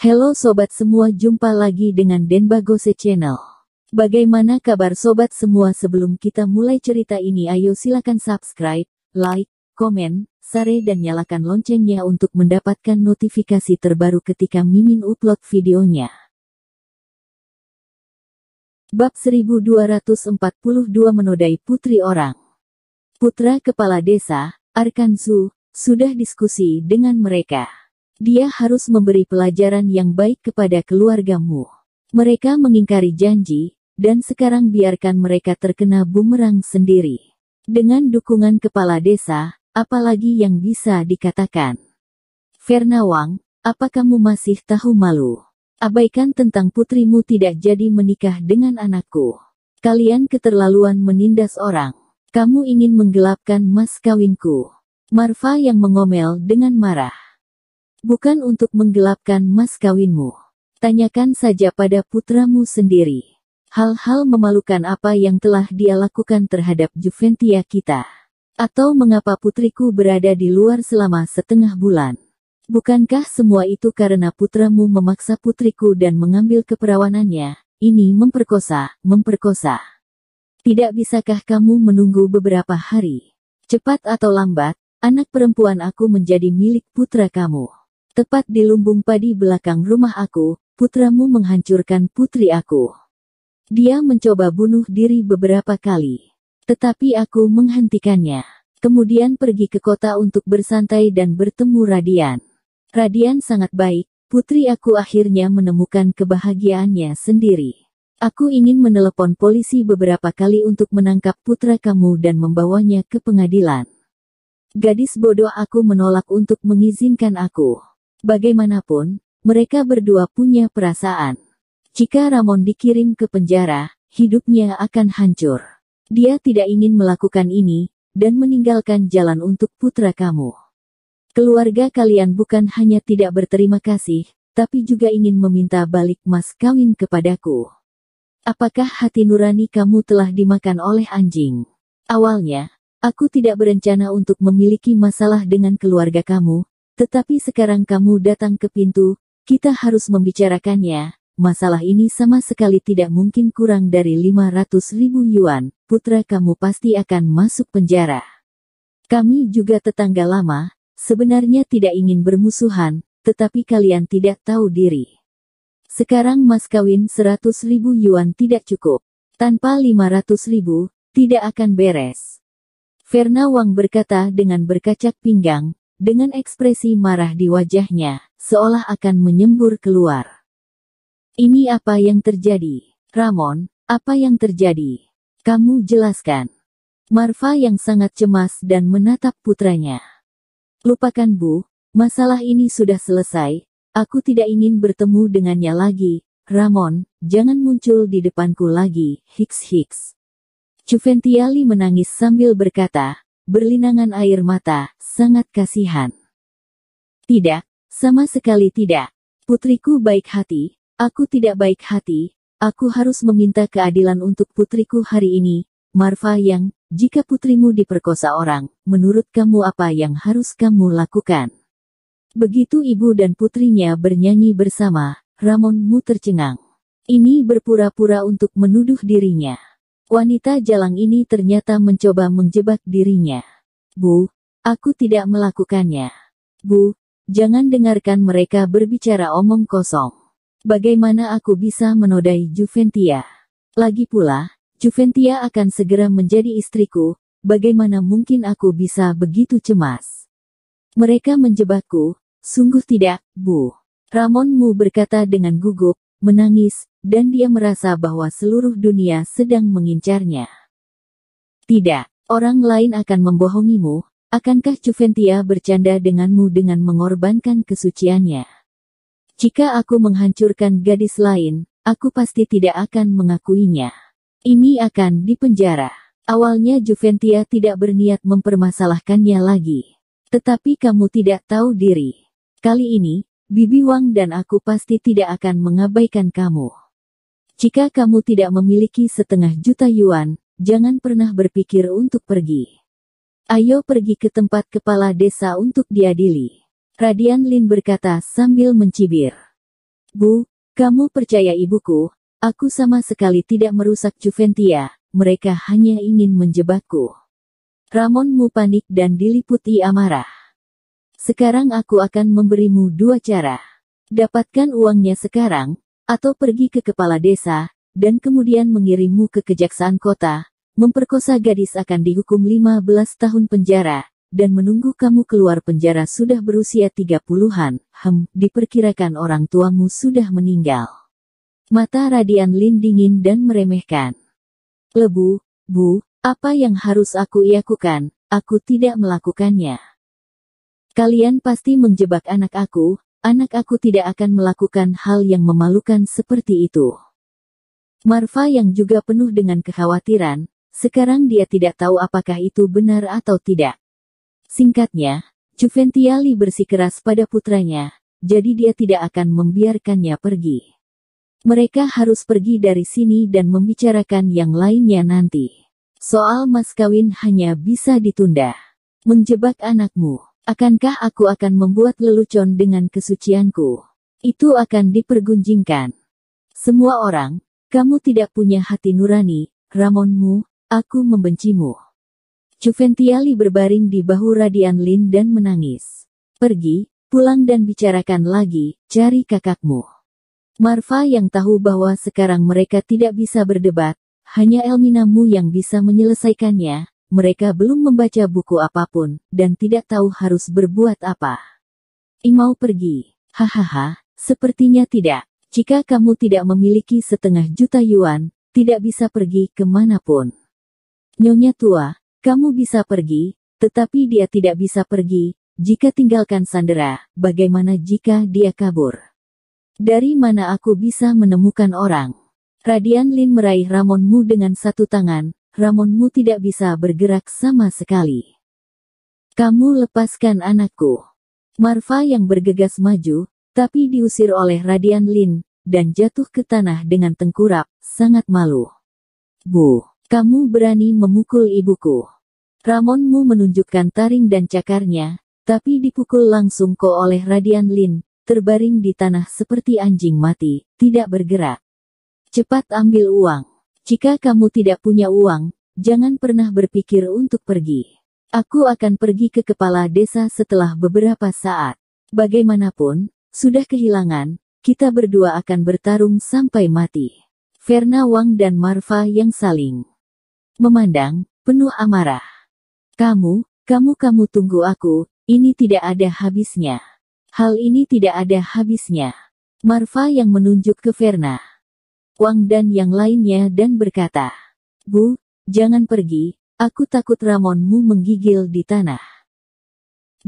Halo sobat semua, jumpa lagi dengan Denbagose Channel. Bagaimana kabar sobat semua sebelum kita mulai cerita ini ayo silakan subscribe, like, komen, share dan nyalakan loncengnya untuk mendapatkan notifikasi terbaru ketika Mimin upload videonya. Bab 1242 Menodai Putri Orang Putra Kepala Desa, Arkansu, sudah diskusi dengan mereka. Dia harus memberi pelajaran yang baik kepada keluargamu. Mereka mengingkari janji, dan sekarang biarkan mereka terkena bumerang sendiri. Dengan dukungan kepala desa, apalagi yang bisa dikatakan. Fernawang, apa kamu masih tahu malu? Abaikan tentang putrimu tidak jadi menikah dengan anakku. Kalian keterlaluan menindas orang. Kamu ingin menggelapkan mas kawinku. Marfa yang mengomel dengan marah. Bukan untuk menggelapkan mas kawinmu. Tanyakan saja pada putramu sendiri. Hal-hal memalukan apa yang telah dia lakukan terhadap Juventia kita. Atau mengapa putriku berada di luar selama setengah bulan. Bukankah semua itu karena putramu memaksa putriku dan mengambil keperawanannya, ini memperkosa, memperkosa. Tidak bisakah kamu menunggu beberapa hari? Cepat atau lambat, anak perempuan aku menjadi milik putra kamu. Tepat di lumbung padi belakang rumah aku, putramu menghancurkan putri aku. Dia mencoba bunuh diri beberapa kali. Tetapi aku menghentikannya. Kemudian pergi ke kota untuk bersantai dan bertemu Radian. Radian sangat baik, putri aku akhirnya menemukan kebahagiaannya sendiri. Aku ingin menelepon polisi beberapa kali untuk menangkap putra kamu dan membawanya ke pengadilan. Gadis bodoh aku menolak untuk mengizinkan aku. Bagaimanapun, mereka berdua punya perasaan. Jika Ramon dikirim ke penjara, hidupnya akan hancur. Dia tidak ingin melakukan ini, dan meninggalkan jalan untuk putra kamu. Keluarga kalian bukan hanya tidak berterima kasih, tapi juga ingin meminta balik mas kawin kepadaku. Apakah hati nurani kamu telah dimakan oleh anjing? Awalnya, aku tidak berencana untuk memiliki masalah dengan keluarga kamu, tetapi sekarang kamu datang ke pintu, kita harus membicarakannya. Masalah ini sama sekali tidak mungkin kurang dari 500 ribu yuan, putra kamu pasti akan masuk penjara. Kami juga tetangga lama, sebenarnya tidak ingin bermusuhan, tetapi kalian tidak tahu diri. Sekarang mas kawin 100 ribu yuan tidak cukup. Tanpa 500 ribu, tidak akan beres. Verna Wang berkata dengan berkacak pinggang, dengan ekspresi marah di wajahnya, seolah akan menyembur keluar. Ini apa yang terjadi? Ramon, apa yang terjadi? Kamu jelaskan. Marfa yang sangat cemas dan menatap putranya. Lupakan Bu, masalah ini sudah selesai, aku tidak ingin bertemu dengannya lagi, Ramon, jangan muncul di depanku lagi, Hicks Hicks. Cuventiali menangis sambil berkata, berlinangan air mata, sangat kasihan. Tidak, sama sekali tidak. Putriku baik hati, aku tidak baik hati, aku harus meminta keadilan untuk putriku hari ini, Marfa yang, jika putrimu diperkosa orang, menurut kamu apa yang harus kamu lakukan? Begitu ibu dan putrinya bernyanyi bersama, Ramonmu tercengang. Ini berpura-pura untuk menuduh dirinya. Wanita jalang ini ternyata mencoba menjebak dirinya. Bu, aku tidak melakukannya. Bu, jangan dengarkan mereka berbicara omong kosong. Bagaimana aku bisa menodai Juventia? Lagi pula, Juventia akan segera menjadi istriku, bagaimana mungkin aku bisa begitu cemas? Mereka menjebakku, sungguh tidak, Bu. Ramonmu berkata dengan gugup, menangis, dan dia merasa bahwa seluruh dunia sedang mengincarnya. Tidak, orang lain akan membohongimu, akankah Juventia bercanda denganmu dengan mengorbankan kesuciannya? Jika aku menghancurkan gadis lain, aku pasti tidak akan mengakuinya. Ini akan dipenjara. Awalnya Juventia tidak berniat mempermasalahkannya lagi. Tetapi kamu tidak tahu diri. Kali ini, Bibi Wang dan aku pasti tidak akan mengabaikan kamu. Jika kamu tidak memiliki setengah juta yuan, jangan pernah berpikir untuk pergi. Ayo pergi ke tempat kepala desa untuk diadili. Radian Lin berkata sambil mencibir. Bu, kamu percaya ibuku, aku sama sekali tidak merusak Juventia, mereka hanya ingin menjebakku. Ramonmu panik dan diliputi amarah. Sekarang aku akan memberimu dua cara. Dapatkan uangnya sekarang, atau pergi ke kepala desa, dan kemudian mengirimmu ke kejaksaan kota, memperkosa gadis akan dihukum 15 tahun penjara, dan menunggu kamu keluar penjara sudah berusia 30-an, hem, diperkirakan orang tuamu sudah meninggal. Mata Radian Lin dingin dan meremehkan. Lebu, Bu, apa yang harus aku lakukan? Aku tidak melakukannya. Kalian pasti menjebak anak aku, Anak aku tidak akan melakukan hal yang memalukan seperti itu. Marfa yang juga penuh dengan kekhawatiran, sekarang dia tidak tahu apakah itu benar atau tidak. Singkatnya, Juventiali bersikeras pada putranya, jadi dia tidak akan membiarkannya pergi. Mereka harus pergi dari sini dan membicarakan yang lainnya nanti. Soal mas kawin hanya bisa ditunda. Menjebak anakmu. Akankah aku akan membuat lelucon dengan kesucianku? Itu akan dipergunjingkan. Semua orang, kamu tidak punya hati nurani, Ramonmu, aku membencimu. Juventiali berbaring di bahu Radian Lin dan menangis. Pergi, pulang dan bicarakan lagi, cari kakakmu. Marfa yang tahu bahwa sekarang mereka tidak bisa berdebat, hanya Elminamu yang bisa menyelesaikannya, mereka belum membaca buku apapun, dan tidak tahu harus berbuat apa. Imau pergi. Hahaha, sepertinya tidak. Jika kamu tidak memiliki setengah juta yuan, tidak bisa pergi kemanapun. Nyonya tua, kamu bisa pergi, tetapi dia tidak bisa pergi, jika tinggalkan Sandera, bagaimana jika dia kabur? Dari mana aku bisa menemukan orang? Radian Lin meraih Ramonmu dengan satu tangan, Ramonmu tidak bisa bergerak sama sekali. Kamu lepaskan anakku. Marfa yang bergegas maju, tapi diusir oleh Radian Lin, dan jatuh ke tanah dengan tengkurap, sangat malu. Bu, kamu berani memukul ibuku. Ramonmu menunjukkan taring dan cakarnya, tapi dipukul langsung ko oleh Radian Lin, terbaring di tanah seperti anjing mati, tidak bergerak. Cepat ambil uang. Jika kamu tidak punya uang, jangan pernah berpikir untuk pergi. Aku akan pergi ke kepala desa setelah beberapa saat. Bagaimanapun, sudah kehilangan, kita berdua akan bertarung sampai mati. Verna Wang dan Marfa yang saling memandang, penuh amarah. Kamu, kamu kamu tunggu aku, ini tidak ada habisnya. Hal ini tidak ada habisnya. Marfa yang menunjuk ke Fernah. Wang dan yang lainnya dan berkata, Bu, jangan pergi, aku takut Ramonmu menggigil di tanah.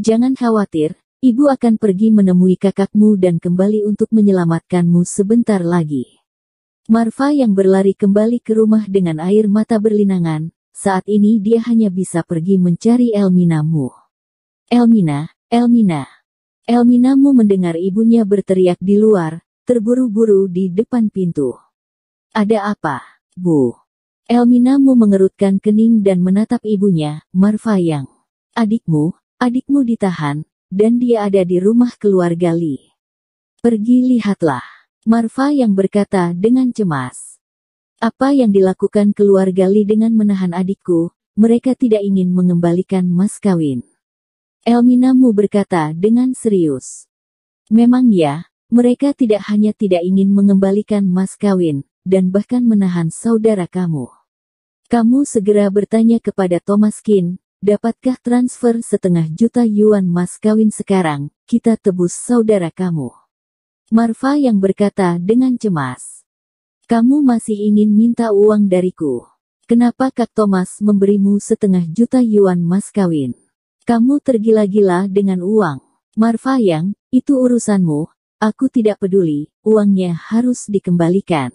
Jangan khawatir, ibu akan pergi menemui kakakmu dan kembali untuk menyelamatkanmu sebentar lagi. Marfa yang berlari kembali ke rumah dengan air mata berlinangan, saat ini dia hanya bisa pergi mencari Elminamu. Elmina, Elmina. Elminamu mendengar ibunya berteriak di luar, terburu-buru di depan pintu. Ada apa, Bu? Elmina mau mengerutkan kening dan menatap ibunya, Marfa yang. Adikmu, adikmu ditahan, dan dia ada di rumah keluarga Li. Pergi lihatlah. Marfa yang berkata dengan cemas. Apa yang dilakukan keluarga Li dengan menahan adikku, mereka tidak ingin mengembalikan mas kawin. Elmina Mu berkata dengan serius. Memang ya, mereka tidak hanya tidak ingin mengembalikan mas kawin, dan bahkan menahan saudara kamu. Kamu segera bertanya kepada Thomas Kin, dapatkah transfer setengah juta yuan mas kawin sekarang, kita tebus saudara kamu. Marfa yang berkata dengan cemas. Kamu masih ingin minta uang dariku. Kenapa Kak Thomas memberimu setengah juta yuan mas kawin? Kamu tergila-gila dengan uang. Marfa yang, itu urusanmu, aku tidak peduli, uangnya harus dikembalikan.